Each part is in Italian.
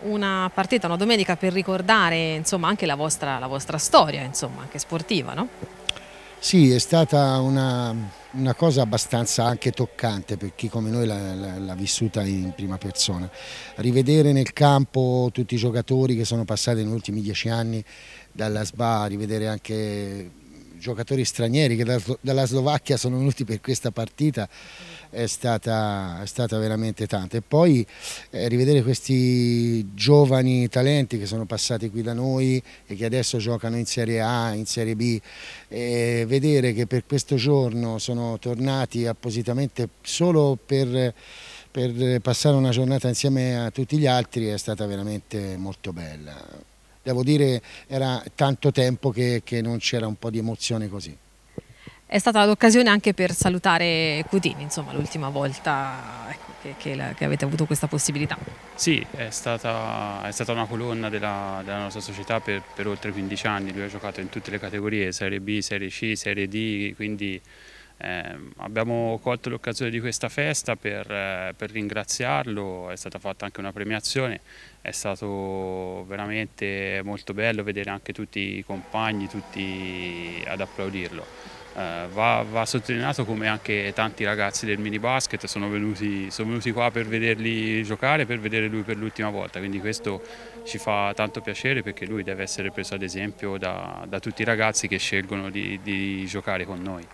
una partita, una domenica per ricordare insomma, anche la vostra, la vostra storia, insomma, anche sportiva, no? Sì, è stata una, una, cosa abbastanza anche toccante per chi come noi l'ha vissuta in prima persona. Rivedere nel campo tutti i giocatori che sono passati negli ultimi dieci anni dalla SBA, rivedere anche giocatori stranieri che dalla Slovacchia sono venuti per questa partita è stata, è stata veramente tanta. E poi eh, rivedere questi giovani talenti che sono passati qui da noi e che adesso giocano in Serie A, in Serie B, e vedere che per questo giorno sono tornati appositamente solo per per passare una giornata insieme a tutti gli altri è stata veramente molto bella devo dire era tanto tempo che, che non c'era un po' di emozione così. È stata l'occasione anche per salutare Cudini, insomma l'ultima volta ecco, che, che, che, avete avuto questa possibilità. Sì, è stata, è stata una colonna della, della nostra società per, per oltre 15 anni, lui ha giocato in tutte le categorie, Serie B, Serie C, Serie D, quindi eh, abbiamo colto l'occasione di questa festa per, eh, per, ringraziarlo, è stata fatta anche una premiazione, è stato veramente molto bello vedere anche tutti i compagni, tutti ad applaudirlo. Eh, va, va, sottolineato come anche tanti ragazzi del mini basket sono venuti, sono venuti qua per vederli giocare, per vedere lui per l'ultima volta, quindi questo ci fa tanto piacere perché lui deve essere preso ad esempio da, da tutti i ragazzi che scelgono di, di giocare con noi.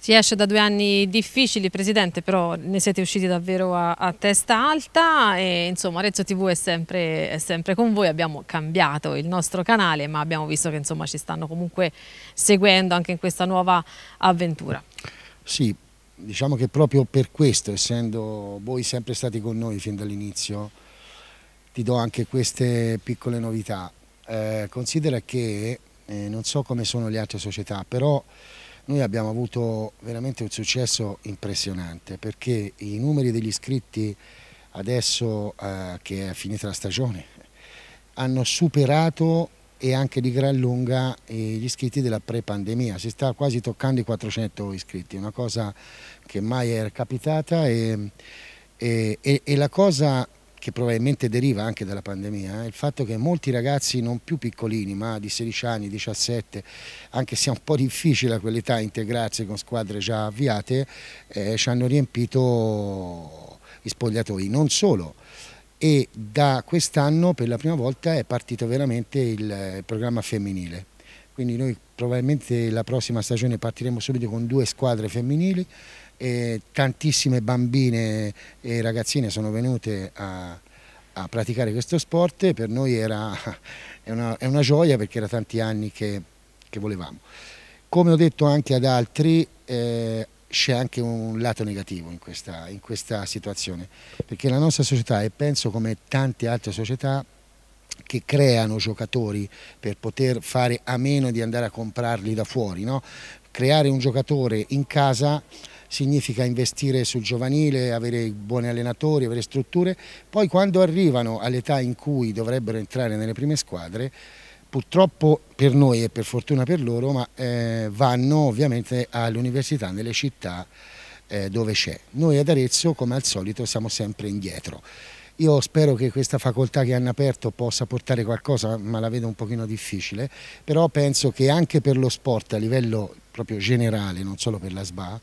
Si esce da due anni difficili, Presidente, però ne siete usciti davvero a, a testa alta e insomma Arezzo TV è sempre, è sempre, con voi, abbiamo cambiato il nostro canale ma abbiamo visto che insomma ci stanno comunque seguendo anche in questa nuova avventura. Sì, diciamo che proprio per questo, essendo voi sempre stati con noi fin dall'inizio, ti do anche queste piccole novità. Eh, considera che, eh, non so come sono le altre società, però noi abbiamo avuto veramente un successo impressionante perché i numeri degli iscritti adesso eh, che è finita la stagione hanno superato e anche di gran lunga eh, gli iscritti della pre-pandemia, si sta quasi toccando i 400 iscritti, una cosa che mai era capitata e, e, e, e la cosa che probabilmente deriva anche dalla pandemia, eh, il fatto che molti ragazzi non più piccolini, ma di 16 anni, 17, anche se è un po' difficile a quell'età integrarsi con squadre già avviate, eh, ci hanno riempito gli spogliatoi, non solo e da quest'anno per la prima volta è partito veramente il eh, programma femminile quindi noi probabilmente la prossima stagione partiremo subito con due squadre femminili e tantissime bambine e ragazzine sono venute a, a praticare questo sport e per noi era, è, una, è, una, gioia perché era tanti anni che, che volevamo. Come ho detto anche ad altri, eh, c'è anche un lato negativo in questa, in questa situazione, perché la nostra società, e penso come tante altre società, che creano giocatori per poter fare a meno di andare a comprarli da fuori. No? Creare un giocatore in casa significa investire sul giovanile, avere buoni allenatori, avere strutture, poi quando arrivano all'età in cui dovrebbero entrare nelle prime squadre, purtroppo per noi e per fortuna per loro, ma eh, vanno ovviamente all'università nelle città eh, dove c'è. Noi ad Arezzo, come al solito, siamo sempre indietro. Io spero che questa facoltà che hanno aperto possa portare qualcosa, ma la vedo un pochino difficile, però penso che anche per lo sport a livello proprio generale, non solo per la SBA,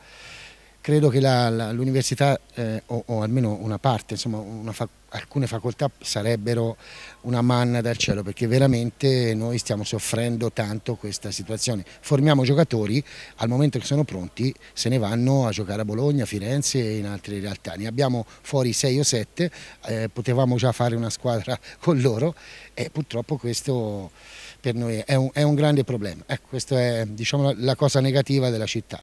credo che l'università, eh, o, o, almeno una parte, insomma, una fa alcune facoltà sarebbero una manna dal cielo perché veramente noi stiamo soffrendo tanto questa situazione. Formiamo giocatori, al momento che sono pronti se ne vanno a giocare a Bologna, a Firenze e in altre realtà. Ne abbiamo fuori 6 o 7, eh, potevamo già fare una squadra con loro e purtroppo questo per noi è un, è un grande problema. Eh, ecco, questa è diciamo, la cosa negativa della città.